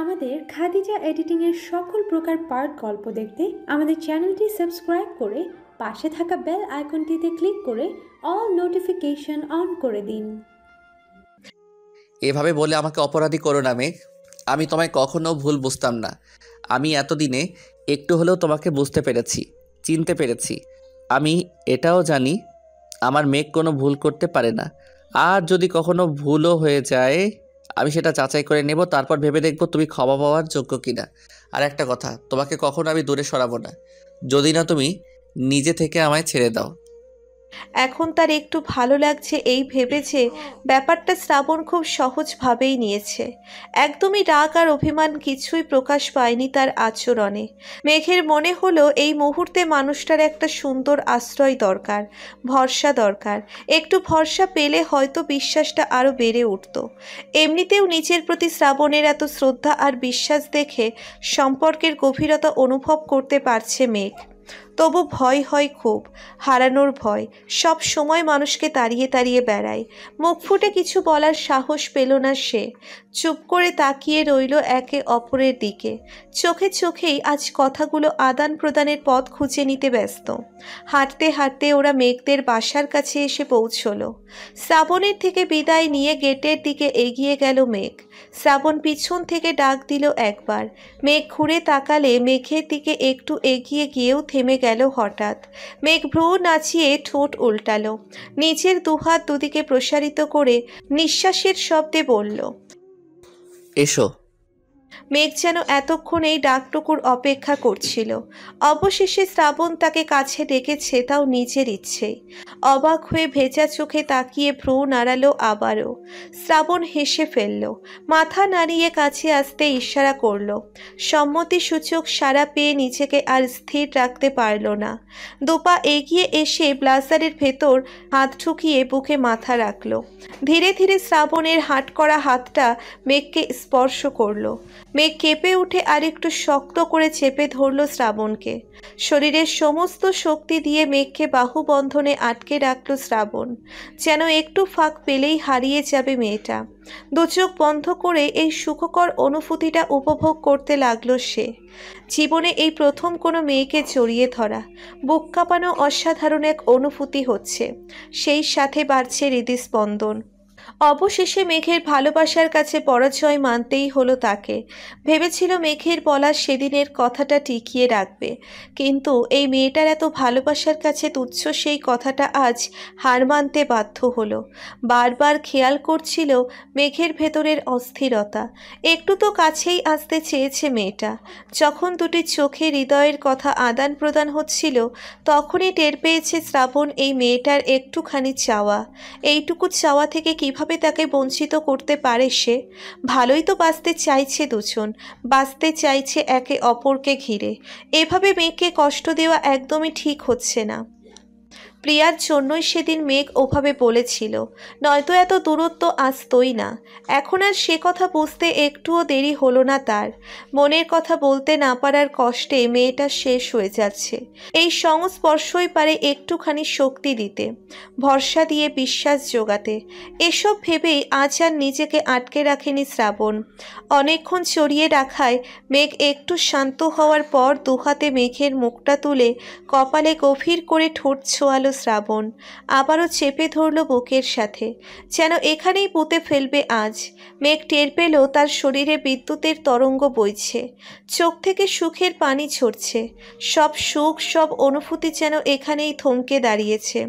আমাদের খাদিজা এডিটিংয়ের সকল প্রকার পার্ট গল্প দেখতে আমাদের চ্যানেলটি সাবস্ক্রাইব করে পাশে থাকা বেল আইকনটিতে ক্লিক করে অল নোটিফিকেশন অন করে দিন এভাবে বলে আমাকে অপরাধী করো না মেঘ আমি তোমায় কখনো ভুল বুঝতাম না আমি এতদিনে একটু হলেও তোমাকে বুঝতে পেরেছি চিনতে পেরেছি আমি এটাও জানি আমার মেঘ কোনো ভুল করতে পারে না আর যদি কখনো ভুলও হয়ে যায় আমি সেটা যাচাই করে নেব তারপর ভেবে দেখব তুমি ক্ষমা পাওয়ার যোগ্য কিনা আর একটা কথা তোমাকে কখনো আমি দূরে সরাবো না যদি না তুমি নিজে থেকে আমায় ছেড়ে দাও এখন তার একটু ভালো লাগছে এই ভেবেছে ব্যাপারটা শ্রাবণ খুব সহজভাবেই নিয়েছে একদমই রাগ আর অভিমান কিছুই প্রকাশ পায়নি তার আচরণে মেঘের মনে হলো এই মুহূর্তে মানুষটার একটা সুন্দর আশ্রয় দরকার ভরসা দরকার একটু ভরসা পেলে হয়তো বিশ্বাসটা আরও বেড়ে উঠত এমনিতেও নিজের প্রতি শ্রাবণের এত শ্রদ্ধা আর বিশ্বাস দেখে সম্পর্কের গভীরতা অনুভব করতে পারছে মেঘ তবু ভয় হয় খুব হারানোর ভয় সব সময় মানুষকে তাড়িয়ে তাড়িয়ে বেড়ায় মুখ ফুটে কিছু বলার সাহস পেল না সে চুপ করে তাকিয়ে রইল একে অপরের দিকে চোখে চোখেই আজ কথাগুলো আদান প্রদানের পথ খুঁজে নিতে ব্যস্ত হাঁটতে হাঁটতে ওরা মেঘদের বাসার কাছে এসে পৌঁছল শ্রাবণের থেকে বিদায় নিয়ে গেটের দিকে এগিয়ে গেল মেঘ শ্রাবণ পিছন থেকে ডাক দিল একবার মেঘ ঘুরে তাকালে মেঘের দিকে একটু এগিয়ে গিয়েও থেমে গেল গেল হঠাৎ মেঘ ভ্রু নাচিয়ে ঠোঁট উল্টালো নিজের দুহাত দুদিকে প্রসারিত করে নিঃশ্বাসের শব্দে বলল এসো মেঘ যেন এতক্ষণ এই ডাকটুকুর অপেক্ষা করছিল অবশেষে শ্রাবণ তাকে কাছে ডেকেছে তাও নিজের ইচ্ছে অবাক হয়ে ভেজা চোখে তাকিয়ে ভ্রু নাড়ালো আবারও শ্রাবণ হেসে ফেলল মাথা নাড়িয়ে কাছে আসতে ইশারা করল সূচক সারা পেয়ে নিজেকে আর স্থির রাখতে পারল না দোপা এগিয়ে এসে ব্লাজারের ভেতর হাত ঠুকিয়ে বুকে মাথা রাখল ধীরে ধীরে শ্রাবণের হাট করা হাতটা মেঘকে স্পর্শ করল মেয়ে কেঁপে উঠে আর একটু শক্ত করে চেপে ধরল শ্রাবণকে শরীরের সমস্ত শক্তি দিয়ে মেঘকে বাহুবন্ধনে আটকে রাখল শ্রাবণ যেন একটু ফাঁক পেলেই হারিয়ে যাবে মেয়েটা দুচোখ বন্ধ করে এই সুখকর অনুভূতিটা উপভোগ করতে লাগলো সে জীবনে এই প্রথম কোনো মেয়েকে জড়িয়ে ধরা বুক কাঁপানো অসাধারণ এক অনুভূতি হচ্ছে সেই সাথে বাড়ছে হৃদস্পন্দন অবশেষে মেঘের ভালোবাসার কাছে পরাজয় মানতেই হলো তাকে ভেবেছিল মেঘের বলা সেদিনের কথাটা টিকিয়ে রাখবে কিন্তু এই মেয়েটার এত ভালোবাসার কাছে তুচ্ছ সেই কথাটা আজ হার মানতে বাধ্য হলো বারবার খেয়াল করছিল মেঘের ভেতরের অস্থিরতা একটু তো কাছেই আসতে চেয়েছে মেয়েটা যখন দুটি চোখে হৃদয়ের কথা আদান প্রদান হচ্ছিল তখনই টের পেয়েছে শ্রাবণ এই মেয়েটার একটুখানি চাওয়া এইটুকু চাওয়া থেকে কীভাবে কিভাবে তাকে বঞ্চিত করতে পারে সে ভালোই তো বাঁচতে চাইছে দুজন বাঁচতে চাইছে একে অপরকে ঘিরে এভাবে মেয়েকে কষ্ট দেওয়া একদমই ঠিক হচ্ছে না প্রিয়ার জন্যই সেদিন মেঘ ওভাবে বলেছিল নয়তো এত দূরত্ব আসতই না এখন আর সে কথা বুঝতে একটুও দেরি হলো না তার মনের কথা বলতে না পারার কষ্টে মেয়েটা শেষ হয়ে যাচ্ছে এই সংস্পর্শই পারে একটুখানি শক্তি দিতে ভরসা দিয়ে বিশ্বাস জোগাতে এসব ভেবেই আজ আর নিজেকে আটকে রাখেনি শ্রাবণ অনেকক্ষণ চড়িয়ে রাখায় মেঘ একটু শান্ত হওয়ার পর দুহাতে মেঘের মুখটা তুলে কপালে গভীর করে ঠোঁট ছোয়াল গেল শ্রাবণ আবারও চেপে ধরল বুকের সাথে যেন এখানেই পুঁতে ফেলবে আজ মেঘ টের পেলেও তার শরীরে বিদ্যুতের তরঙ্গ বইছে চোখ থেকে সুখের পানি ঝরছে সব সুখ সব অনুভূতি যেন এখানেই থমকে দাঁড়িয়েছে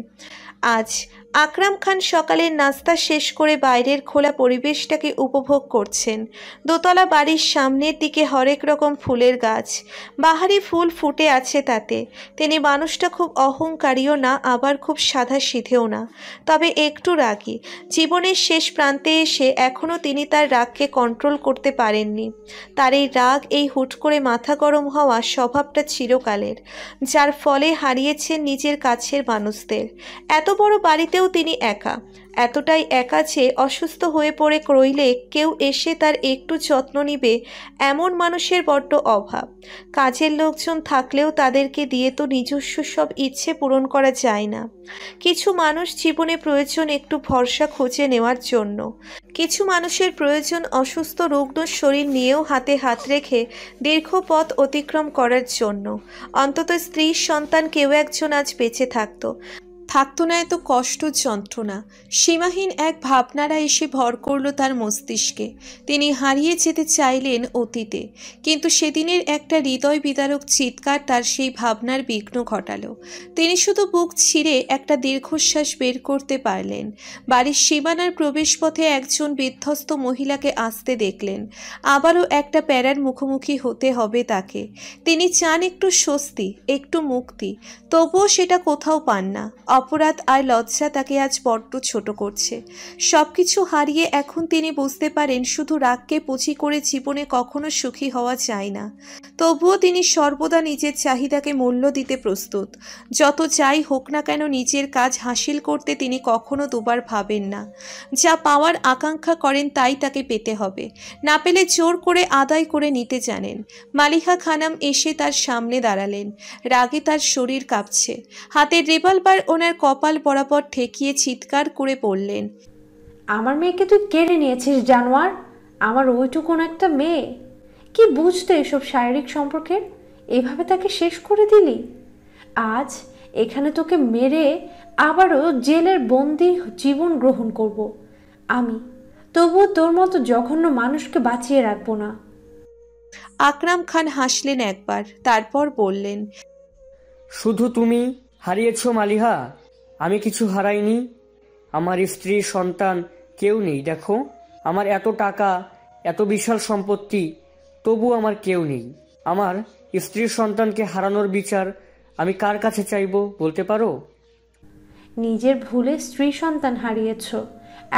আজ আকরাম খান সকালের নাস্তা শেষ করে বাইরের খোলা পরিবেশটাকে উপভোগ করছেন দোতলা বাড়ির সামনের দিকে হরেক রকম ফুলের গাছ বাহারি ফুল ফুটে আছে তাতে তিনি মানুষটা খুব অহংকারীও না আবার খুব সাধা সিধেও না তবে একটু রাগী জীবনের শেষ প্রান্তে এসে এখনও তিনি তার রাগকে কন্ট্রোল করতে পারেননি তার এই রাগ এই হুট করে মাথা গরম হওয়া স্বভাবটা চিরকালের যার ফলে হারিয়েছেন নিজের কাছের মানুষদের এত বড় বাড়িতে বাড়িতেও তিনি একা এতটাই একা যে অসুস্থ হয়ে পড়ে রইলে কেউ এসে তার একটু যত্ন নিবে এমন মানুষের বড্ড অভাব কাজের লোকজন থাকলেও তাদেরকে দিয়ে তো নিজস্ব সব ইচ্ছে পূরণ করা যায় না কিছু মানুষ জীবনে প্রয়োজন একটু ভরসা খুঁজে নেওয়ার জন্য কিছু মানুষের প্রয়োজন অসুস্থ রুগ্ন শরীর নিয়েও হাতে হাত রেখে দীর্ঘ পথ অতিক্রম করার জন্য অন্তত স্ত্রী সন্তান কেউ একজন আজ বেঁচে থাকতো থাকতো না এত কষ্ট যন্ত্রণা সীমাহীন এক ভাবনারা এসে ভর করল তার মস্তিষ্কে তিনি হারিয়ে যেতে চাইলেন অতীতে কিন্তু সেদিনের একটা হৃদয় বিদারক চিৎকার তার সেই ভাবনার বিঘ্ন ঘটালো তিনি শুধু বুক ছিঁড়ে একটা দীর্ঘশ্বাস বের করতে পারলেন বাড়ির সীমানার প্রবেশপথে একজন বিধ্বস্ত মহিলাকে আসতে দেখলেন আবারও একটা প্যারার মুখোমুখি হতে হবে তাকে তিনি চান একটু স্বস্তি একটু মুক্তি তবুও সেটা কোথাও পান না অপরাধ আর লজ্জা তাকে আজ বড্ড ছোট করছে সব কিছু হারিয়ে এখন তিনি বুঝতে পারেন শুধু রাগকে পুঁচি করে জীবনে কখনো সুখী হওয়া যায় না তবুও তিনি সর্বদা নিজের চাহিদাকে মূল্য দিতে প্রস্তুত যত যাই হোক না কেন নিজের কাজ হাসিল করতে তিনি কখনো দুবার ভাবেন না যা পাওয়ার আকাঙ্ক্ষা করেন তাই তাকে পেতে হবে না পেলে জোর করে আদায় করে নিতে জানেন মালিহা খানাম এসে তার সামনে দাঁড়ালেন রাগে তার শরীর কাঁপছে হাতের রিভলভার ওনার কপাল বরাবর ঠেকিয়ে চিৎকার করে পড়লেন আমার মেয়েকে তুই কেড়ে নিয়েছিস জানোয়ার আমার ওইটুকুন একটা মেয়ে কি বুঝতে এসব শারীরিক সম্পর্কে এভাবে তাকে শেষ করে দিলি আজ এখানে তোকে মেরে আবারও জেলের বন্দি জীবন গ্রহণ করব। আমি তবুও তোর মতো জঘন্য মানুষকে বাঁচিয়ে রাখবো না আকরাম খান হাসলেন একবার তারপর বললেন শুধু তুমি হারিয়েছ মালিহা আমি কিছু হারাইনি আমার স্ত্রী সন্তান কেউ নেই দেখো আমার এত টাকা এত বিশাল সম্পত্তি তবু আমার কেউ নেই আমার স্ত্রী সন্তানকে হারানোর বিচার আমি কার কাছে চাইব বলতে পারো নিজের ভুলে স্ত্রী সন্তান হারিয়েছ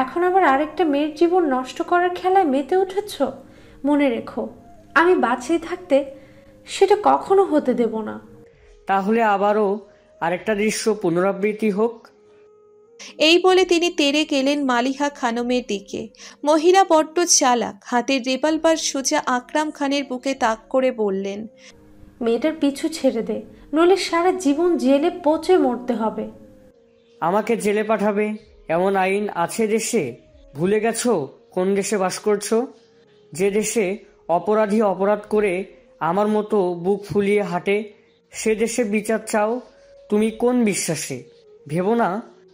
এখন আবার আরেকটা মেয়ের জীবন নষ্ট করার খেলায় মেতে উঠেছ মনে রেখো আমি বাঁচিয়ে থাকতে সেটা কখনো হতে দেব না তাহলে আবারও আরেকটা দৃশ্য পুনরাবৃত্তি হোক এই বলে তিনি তেড়ে গেলেন মালিহা খানমের দিকে মহিলা বড্ড চালাক হাতের রেভলভার সোজা আকরাম খানের বুকে তাক করে বললেন মেয়েটার পিছু ছেড়ে দে নলে সারা জীবন জেলে পচে মরতে হবে আমাকে জেলে পাঠাবে এমন আইন আছে দেশে ভুলে গেছ কোন দেশে বাস করছো যে দেশে অপরাধী অপরাধ করে আমার মতো বুক ফুলিয়ে হাঁটে সে দেশে বিচার চাও তুমি কোন বিশ্বাসে ভেবো না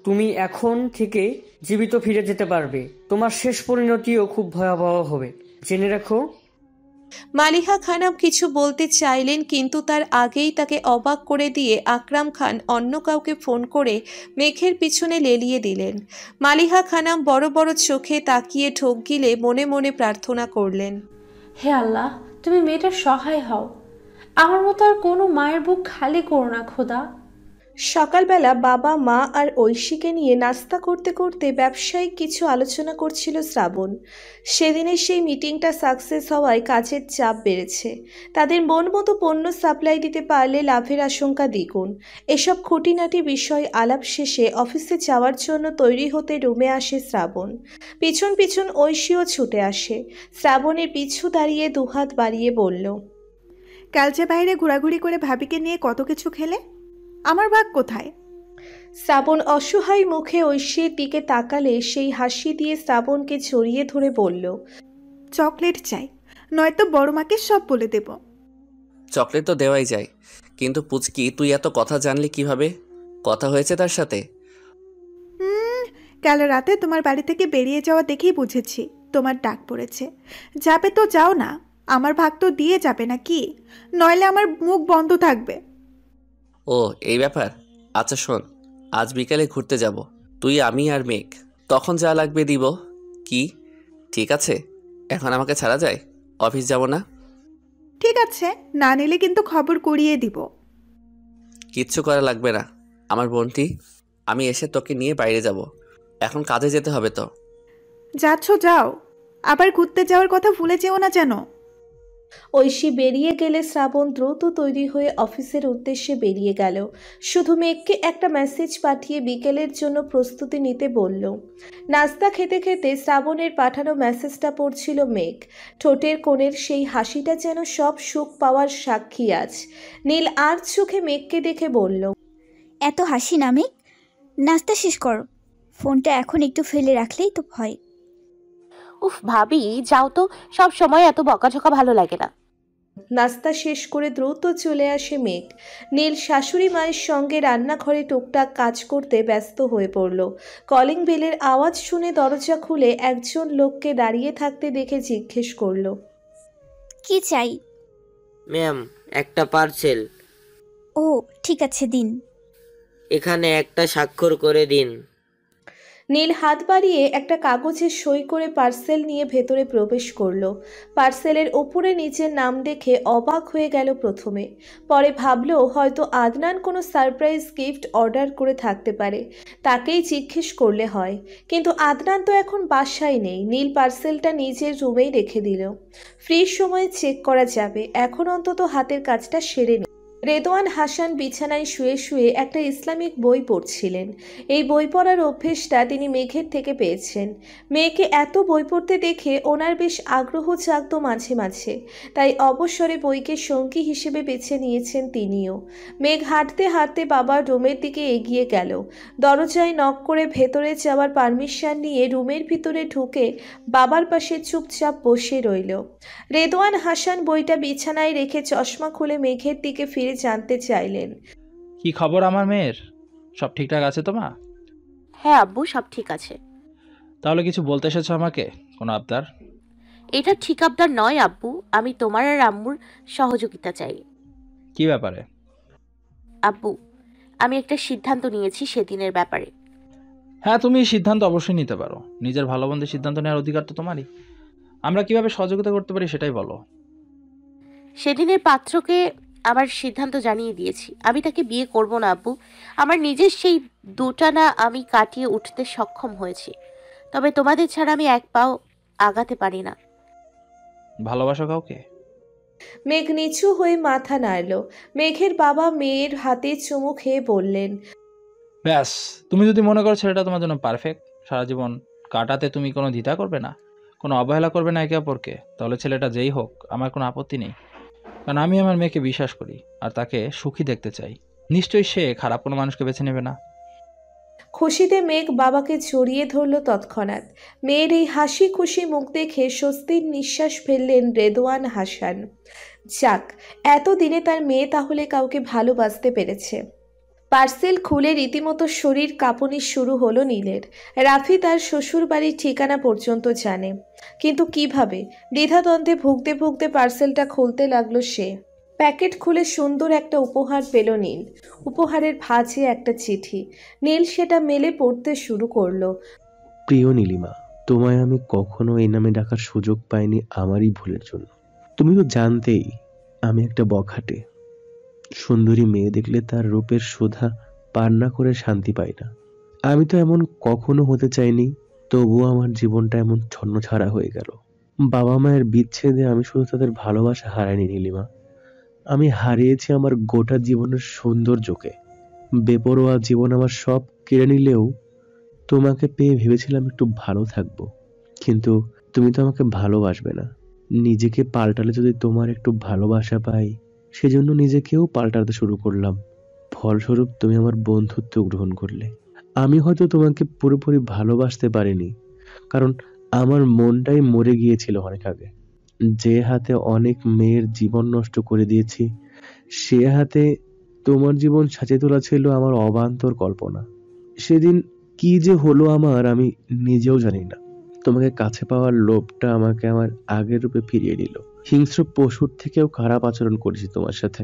তুমি এখন থেকে জীবিত ফিরে যেতে পারবে তোমার শেষ পরিণতিও খুব ভয়াবহ হবে জেনে রাখো মালিহা খানম কিছু বলতে চাইলেন কিন্তু তার আগেই তাকে অবাক করে দিয়ে আকরাম খান অন্য কাউকে ফোন করে মেঘের পিছনে লেলিয়ে দিলেন মালিহা খানাম বড় বড় চোখে তাকিয়ে ঠক গিলে মনে মনে প্রার্থনা করলেন হে আল্লাহ তুমি মেয়েটার সহায় হও আমার মতো আর কোনো মায়ের বুক খালি করো না খোদা সকালবেলা বাবা মা আর ঐশীকে নিয়ে নাস্তা করতে করতে ব্যবসায়িক কিছু আলোচনা করছিল শ্রাবণ সেদিনের সেই মিটিংটা সাকসেস হওয়ায় কাজের চাপ বেড়েছে তাদের মন মতো পণ্য সাপ্লাই দিতে পারলে লাভের আশঙ্কা দ্বিগুণ এসব খুঁটিনাটি বিষয় আলাপ শেষে অফিসে যাওয়ার জন্য তৈরি হতে রুমে আসে শ্রাবণ পিছন পিছন ঐশীও ছুটে আসে শ্রাবণের পিছু দাঁড়িয়ে দুহাত বাড়িয়ে বলল কালচে বাইরে ঘোরাঘুরি করে ভাবিকে নিয়ে কত কিছু খেলে আমার ভাগ কোথায় শ্রাবণ অসহায় মুখে ঐশীর দিকে তাকালে সেই হাসি দিয়ে শ্রাবণকে ছড়িয়ে ধরে বলল চকলেট চাই নয়তো বড় মাকে সব বলে দেব চকলেট তো দেওয়াই যায় কিন্তু পুচকি তুই এত কথা জানলি কিভাবে কথা হয়েছে তার সাথে কাল রাতে তোমার বাড়ি থেকে বেরিয়ে যাওয়া দেখেই বুঝেছি তোমার ডাক পড়েছে যাবে তো যাও না আমার ভাগ তো দিয়ে যাবে না কি নইলে আমার মুখ বন্ধ থাকবে ও এই ব্যাপার আচ্ছা শোন আজ বিকালে ঘুরতে যাব তুই আমি আর মেঘ তখন যা লাগবে দিব কি ঠিক আছে এখন আমাকে ছাড়া যায় অফিস যাব না ঠিক আছে না নিলে কিন্তু খবর করিয়ে দিব কিচ্ছু করা লাগবে না আমার বোনটি আমি এসে তোকে নিয়ে বাইরে যাব এখন কাজে যেতে হবে তো যাচ্ছ যাও আবার ঘুরতে যাওয়ার কথা ভুলে যেও না যেন ঐশী বেরিয়ে গেলে শ্রাবণ দ্রুত তৈরি হয়ে অফিসের উদ্দেশ্যে বেরিয়ে গেল শুধু মেঘকে একটা মেসেজ পাঠিয়ে বিকেলের জন্য প্রস্তুতি নিতে বলল নাস্তা খেতে খেতে শ্রাবণের পাঠানো মেসেজটা পড়ছিল মেঘ ঠোঁটের কোণের সেই হাসিটা যেন সব সুখ পাওয়ার সাক্ষী আজ নীল আর চোখে মেঘকে দেখে বলল এত হাসি না মেঘ নাস্তা শেষ কর ফোনটা এখন একটু ফেলে রাখলেই তো ভয় উফ ভাবি যাও তো সব সময় এত বকাঝকা ভালো লাগে না নাস্তা শেষ করে দ্রুত চলে আসে মেঘ নীল শাশুড়ি মায়ের সঙ্গে রান্নাঘরে টুকটাক কাজ করতে ব্যস্ত হয়ে পড়ল কলিং বেলের আওয়াজ শুনে দরজা খুলে একজন লোককে দাঁড়িয়ে থাকতে দেখে জিজ্ঞেস করল কি চাই ম্যাম একটা পার্সেল ও ঠিক আছে দিন এখানে একটা স্বাক্ষর করে দিন নীল হাত বাড়িয়ে একটা কাগজে সই করে পার্সেল নিয়ে ভেতরে প্রবেশ করল পার্সেলের ওপরে নিচের নাম দেখে অবাক হয়ে গেল প্রথমে পরে ভাবল হয়তো আদনান কোনো সারপ্রাইজ গিফট অর্ডার করে থাকতে পারে তাকেই জিজ্ঞেস করলে হয় কিন্তু আদনান তো এখন বাসায় নেই নীল পার্সেলটা নিজের রুমেই রেখে দিল ফ্রি সময়ে চেক করা যাবে এখন অন্তত হাতের কাজটা সেরে নি রেদোয়ান হাসান বিছানায় শুয়ে শুয়ে একটা ইসলামিক বই পড়ছিলেন এই বই পড়ার অভ্যেসটা তিনি মেঘের থেকে পেয়েছেন মেয়েকে এত বই পড়তে দেখে ওনার বেশ আগ্রহ জাগত মাঝে মাঝে তাই অবসরে বইকে সঙ্গী হিসেবে বেছে নিয়েছেন তিনিও মেঘ হাঁটতে হাঁটতে বাবার রুমের দিকে এগিয়ে গেল দরজায় নক করে ভেতরে যাওয়ার পারমিশন নিয়ে রুমের ভিতরে ঢুকে বাবার পাশে চুপচাপ বসে রইল রেদোয়ান হাসান বইটা বিছানায় রেখে চশমা খুলে মেঘের দিকে ফিরে জানতে চাইলেন কি খবর আমার মেয়ের সব ঠিকঠাক আছে তো মা হ্যাঁ আব্বু সব ঠিক আছে তাহলে কিছু বলতে এসেছো আমাকে কোনো আবদার এটা ঠিক আবদার নয় আব্বু আমি তোমার আর আম্মুর সহযোগিতা চাই কি ব্যাপারে আব্বু আমি একটা সিদ্ধান্ত নিয়েছি সেদিনের ব্যাপারে হ্যাঁ তুমি এই সিদ্ধান্ত অবশ্যই নিতে পারো নিজের ভালো মন্দের সিদ্ধান্ত নেওয়ার অধিকার তো তোমারই আমরা কিভাবে সহযোগিতা করতে পারি সেটাই বলো সেদিনের পাত্রকে আমার সিদ্ধান্ত জানিয়ে দিয়েছি আমি তাকে বিয়ে করব না আব্বু আমার নিজের সেই দুটানা আমি কাটিয়ে উঠতে সক্ষম হয়েছি তবে তোমাদের ছাড়া আমি এক পাও আগাতে পারি না ভালোবাসো কাউকে মেঘ নিচু হয়ে মাথা নাড়ল মেঘের বাবা মেয়ের হাতে চুমু খেয়ে বললেন ব্যাস তুমি যদি মনে করো ছেলেটা তোমার জন্য পারফেক্ট সারা জীবন কাটাতে তুমি কোনো দ্বিধা করবে না কোনো অবহেলা করবে না একে অপরকে তাহলে ছেলেটা যেই হোক আমার কোনো আপত্তি নেই কারণ আমি আমার মেয়েকে বিশ্বাস করি আর তাকে সুখী দেখতে চাই নিশ্চয়ই সে খারাপ কোনো মানুষকে বেছে নেবে না খুশিতে মেঘ বাবাকে জড়িয়ে ধরল তৎক্ষণাৎ মেয়ের এই হাসি খুশি মুখ দেখে স্বস্তির নিঃশ্বাস ফেললেন রেদোয়ান হাসান যাক এতদিনে তার মেয়ে তাহলে কাউকে ভালোবাসতে পেরেছে পার্সেল খুলে রীতিমতো শরীর কাঁপুনি শুরু হলো নীলের রাফি তার শ্বশুর বাড়ির ঠিকানা পর্যন্ত জানে কিন্তু কিভাবে দ্বিধাদ্বন্দ্বে ভুগতে ভুগতে পার্সেলটা খুলতে লাগলো সে প্যাকেট খুলে সুন্দর একটা উপহার পেল নীল উপহারের ভাঁজে একটা চিঠি নীল সেটা মেলে পড়তে শুরু করলো প্রিয় নীলিমা তোমায় আমি কখনো এই নামে ডাকার সুযোগ পাইনি আমারই ভুলের জন্য তুমি তো জানতেই আমি একটা বখাটে সুন্দরী মেয়ে দেখলে তার রূপের সুধা পার না করে শান্তি পাই না আমি তো এমন কখনো হতে চাইনি তবুও আমার জীবনটা এমন ছন্নছাড়া হয়ে গেল বাবা মায়ের বিচ্ছেদে আমি শুধু তাদের ভালোবাসা হারাইনি নীলিমা আমি হারিয়েছি আমার গোটা জীবনের সৌন্দর্যকে বেপরোয়া জীবন আমার সব কেড়ে নিলেও তোমাকে পেয়ে ভেবেছিলাম একটু ভালো থাকবো কিন্তু তুমি তো আমাকে ভালোবাসবে না নিজেকে পাল্টালে যদি তোমার একটু ভালোবাসা পাই সেজন্য নিজেকেও পাল্টাতে শুরু করলাম ফলস্বরূপ তুমি আমার বন্ধুত্ব গ্রহণ করলে আমি হয়তো তোমাকে পুরোপুরি ভালোবাসতে পারিনি কারণ আমার মনটাই মরে গিয়েছিল অনেক আগে যে হাতে অনেক মেয়ের জীবন নষ্ট করে দিয়েছি সে হাতে তোমার জীবন সাজে তোলা ছিল আমার অবান্তর কল্পনা সেদিন কি যে হলো আমার আমি নিজেও জানি না তোমাকে কাছে পাওয়ার লোভটা আমাকে আমার আগের রূপে ফিরিয়ে নিল হিংস্র পশুর থেকেও খারাপ আচরণ করেছি তোমার সাথে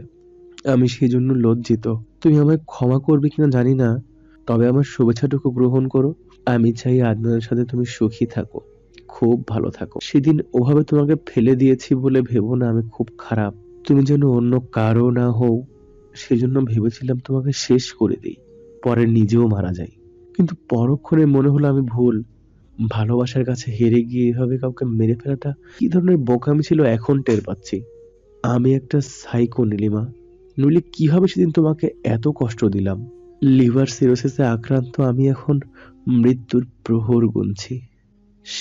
আমি সেই জন্য লজ্জিত তুমি আমায় ক্ষমা করবে কিনা জানি না তবে আমার শুভেচ্ছাটুকু গ্রহণ করো আমি চাই আদনানের সাথে তুমি সুখী থাকো খুব ভালো থাকো সেদিন ওভাবে তোমাকে ফেলে দিয়েছি বলে ভেবো না আমি খুব খারাপ তুমি যেন অন্য কারো না হও সেজন্য ভেবেছিলাম তোমাকে শেষ করে দিই পরে নিজেও মারা যাই কিন্তু পরক্ষণে মনে হলো আমি ভুল ভালোবাসার কাছে হেরে গিয়ে এভাবে কাউকে মেরে ফেলাটা কি ধরনের বোকামি ছিল এখন টের পাচ্ছি আমি একটা সাইকো নীলিমা নইলে কিভাবে সেদিন তোমাকে এত কষ্ট দিলাম লিভার সিরোসিসে আক্রান্ত আমি এখন মৃত্যুর প্রহর গুনছি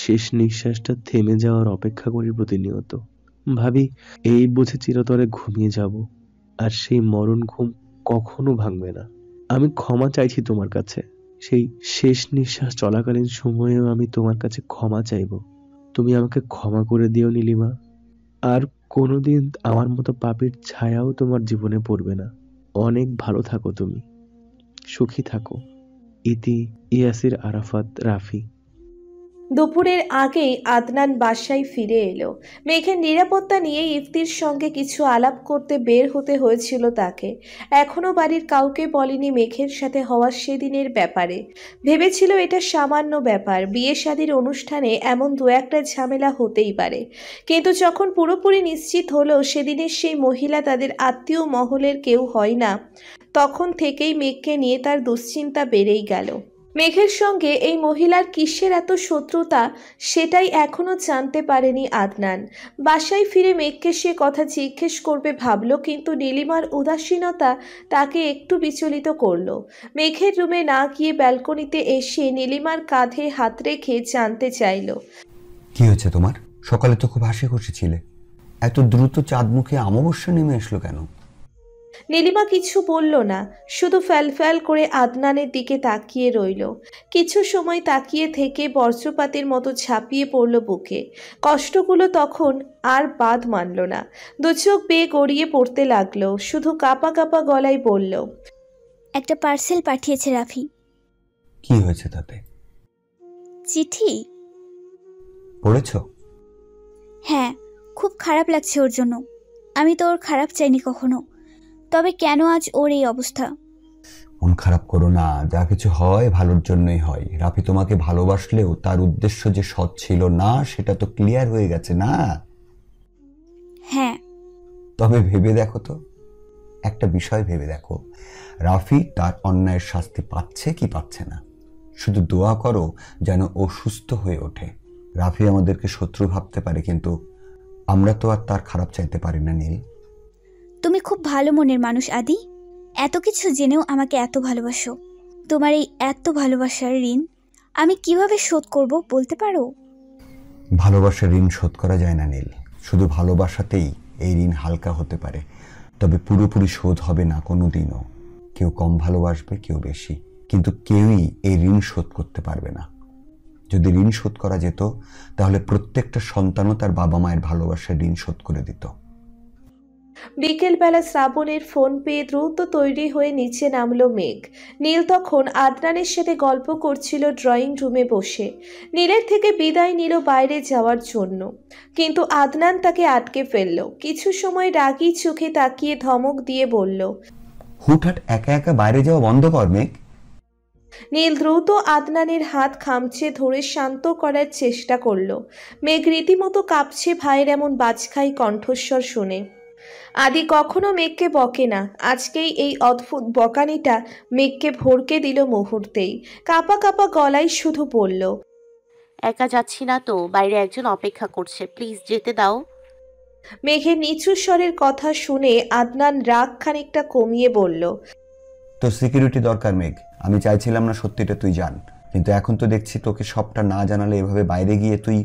শেষ নিঃশ্বাসটা থেমে যাওয়ার অপেক্ষা করি প্রতিনিয়ত ভাবি এই বুঝে চিরতরে ঘুমিয়ে যাব আর সেই মরণ ঘুম কখনো ভাঙবে না আমি ক্ষমা চাইছি তোমার কাছে সেই শেষ নিঃশ্বাস চলাকালীন সময়েও আমি তোমার কাছে ক্ষমা চাইব তুমি আমাকে ক্ষমা করে দিও নীলিমা আর কোনোদিন আমার মতো পাপের ছায়াও তোমার জীবনে পড়বে না অনেক ভালো থাকো তুমি সুখী থাকো ইতি ইয়াসির আরাফাত রাফি দুপুরের আগেই আদনান বাসায় ফিরে এলো মেঘের নিরাপত্তা নিয়ে ইফতির সঙ্গে কিছু আলাপ করতে বের হতে হয়েছিল তাকে এখনও বাড়ির কাউকে বলেনি মেঘের সাথে হওয়া সেদিনের ব্যাপারে ভেবেছিল এটা সামান্য ব্যাপার বিয়ে শাদির অনুষ্ঠানে এমন দু একটা ঝামেলা হতেই পারে কিন্তু যখন পুরোপুরি নিশ্চিত হলো সেদিনের সেই মহিলা তাদের আত্মীয় মহলের কেউ হয় না তখন থেকেই মেঘকে নিয়ে তার দুশ্চিন্তা বেড়েই গেল মেঘের সঙ্গে এই মহিলার কিসের এত শত্রুতা সেটাই এখনও জানতে পারেনি আদনান বাসায় ফিরে মেঘকে সে কথা জিজ্ঞেস করবে ভাবল কিন্তু নীলিমার উদাসীনতা তাকে একটু বিচলিত করল মেঘের রুমে না গিয়ে ব্যালকনিতে এসে নীলিমার কাঁধে হাত রেখে জানতে চাইল কি হয়েছে তোমার সকালে তো খুব হাসি খুশি ছিলে এত দ্রুত চাঁদমুখে অমাবস্যা নেমে আসলো কেন নীলিমা কিছু বলল না শুধু ফ্যালফ্যাল করে আদনানের দিকে তাকিয়ে রইল কিছু সময় তাকিয়ে থেকে বর্ষপাতের মতো ছাপিয়ে পড়ল বুকে কষ্টগুলো তখন আর বাদ মানল না দুচোখ বেয়ে গড়িয়ে পড়তে লাগলো শুধু কাপা কাপা গলায় বলল একটা পার্সেল পাঠিয়েছে রাফি কি হয়েছে তাতে চিঠি পড়েছ হ্যাঁ খুব খারাপ লাগছে ওর জন্য আমি তো ওর খারাপ চাইনি কখনো তবে কেন আজ ওর এই অবস্থা মন খারাপ করো না যা কিছু হয় ভালোর জন্যই হয় রাফি তোমাকে ভালোবাসলেও তার উদ্দেশ্য যে সৎ ছিল না সেটা তো ক্লিয়ার হয়ে গেছে না হ্যাঁ তবে ভেবে দেখো তো একটা বিষয় ভেবে দেখো রাফি তার অন্যায়ের শাস্তি পাচ্ছে কি পাচ্ছে না শুধু দোয়া করো যেন ও সুস্থ হয়ে ওঠে রাফি আমাদেরকে শত্রু ভাবতে পারে কিন্তু আমরা তো আর তার খারাপ চাইতে পারি না নীল তুমি খুব ভালো মনের মানুষ আদি এত কিছু জেনেও আমাকে এত ভালোবাসো তোমার এই এত ভালোবাসার ঋণ আমি কিভাবে শোধ করব বলতে পারো ভালোবাসার ঋণ শোধ করা যায় না নীল শুধু ভালোবাসাতেই এই ঋণ হালকা হতে পারে তবে পুরোপুরি শোধ হবে না কোনো দিনও কেউ কম ভালোবাসবে কেউ বেশি কিন্তু কেউই এই ঋণ শোধ করতে পারবে না যদি ঋণ শোধ করা যেত তাহলে প্রত্যেকটা সন্তানও তার বাবা মায়ের ভালোবাসার ঋণ শোধ করে দিত বিকেলবেলা শ্রাবণের ফোন পেয়ে দ্রুত তৈরি হয়ে নিচে নামলো মেঘ নীল তখন আদনানের সাথে গল্প করছিল ড্রয়িং রুমে বসে নীলের থেকে বিদায় নিল বাইরে যাওয়ার জন্য কিন্তু আদনান তাকে আটকে ফেলল কিছু সময় রাগি চোখে তাকিয়ে ধমক দিয়ে বলল হুটহাট একা একা বাইরে যাওয়া বন্ধ কর মেঘ নীল দ্রুত আদনানের হাত খামছে ধরে শান্ত করার চেষ্টা করল মেঘ রীতিমতো কাঁপছে ভাইয়ের এমন বাজখাই কণ্ঠস্বর শুনে আদি কখনো মেঘকে বকে না আজকেই এই অদ্ভুত বকানিটা মেঘকে ভরকে দিল মুহূর্তেই কাপা কাপা গলায় শুধু বলল একা যাচ্ছি না তো বাইরে একজন অপেক্ষা করছে প্লিজ যেতে দাও মেঘের নিচু স্বরের কথা শুনে আদনান রাগ খানিকটা কমিয়ে বলল তো সিকিউরিটি দরকার মেঘ আমি চাইছিলাম না সত্যিটা তুই জান কিন্তু এখন তো দেখছি তোকে সবটা না জানালে এভাবে বাইরে গিয়ে তুই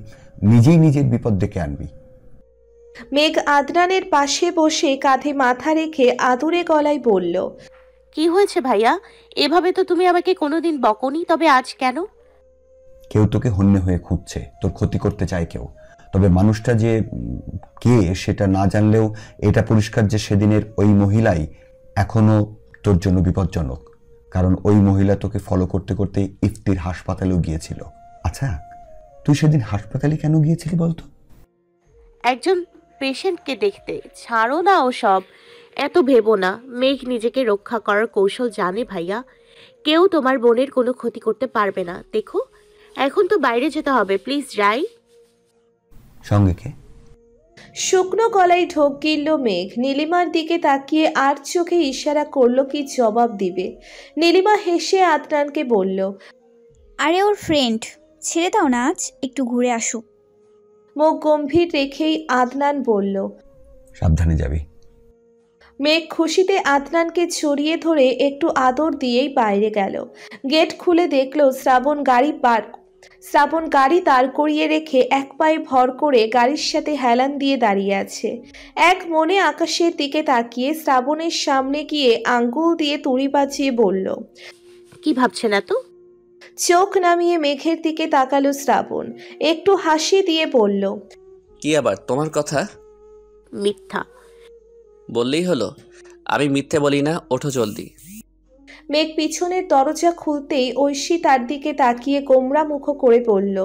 নিজেই নিজের বিপদ ডেকে আনবি মেঘ আদনানের পাশে বসে কাঁধে মাথা রেখে আদুরে গলায় বলল কি হয়েছে ভাইয়া এভাবে তো তুমি আমাকে কোনোদিন বকনি তবে আজ কেন কেউ তোকে হন্যে হয়ে খুঁজছে তোর ক্ষতি করতে চায় কেউ তবে মানুষটা যে কে সেটা না জানলেও এটা পরিষ্কার যে সেদিনের ওই মহিলাই এখনও তোর জন্য বিপজ্জনক কারণ ওই মহিলা তোকে ফলো করতে করতে ইফতির হাসপাতালেও গিয়েছিল আচ্ছা তুই সেদিন হাসপাতালে কেন গিয়েছিলি বলতো একজন পেশেন্টকে দেখতে ছাড়ো না ওসব এত ভেবো না মেঘ নিজেকে রক্ষা করার কৌশল জানে ভাইয়া কেউ তোমার বোনের কোনো ক্ষতি করতে পারবে না দেখো এখন তো বাইরে যেতে হবে প্লিজ যাই সঙ্গে কে শুকনো গলায় ঢোক গিলল মেঘ নীলিমার দিকে তাকিয়ে আর চোখে ইশারা করলো কি জবাব দিবে নীলিমা হেসে আদনানকে বলল আরে ওর ফ্রেন্ড ছেড়ে দাও না আজ একটু ঘুরে আসুক মুখ গম্ভীর রেখেই আদনান বলল সাবধানে যাবি মেঘ খুশিতে আদনানকে ছড়িয়ে ধরে একটু আদর দিয়েই বাইরে গেল গেট খুলে দেখল শ্রাবণ গাড়ি পার শ্রাবণ গাড়ি দাঁড় করিয়ে রেখে এক পায়ে ভর করে গাড়ির সাথে হেলান দিয়ে দাঁড়িয়ে আছে এক মনে আকাশের দিকে তাকিয়ে শ্রাবণের সামনে গিয়ে আঙ্গুল দিয়ে তুড়ি বাজিয়ে বলল কি ভাবছেন এত চোখ নামিয়ে মেঘের দিকে তাকালো শ্রাবণ একটু হাসি দিয়ে বলল কি আবার তোমার কথা মিথ্যা বললেই হলো আমি মিথ্যে বলি না ওঠো জলদি মেঘ পিছনের দরজা খুলতেই ঐশী তার দিকে তাকিয়ে গোমরা মুখ করে বলল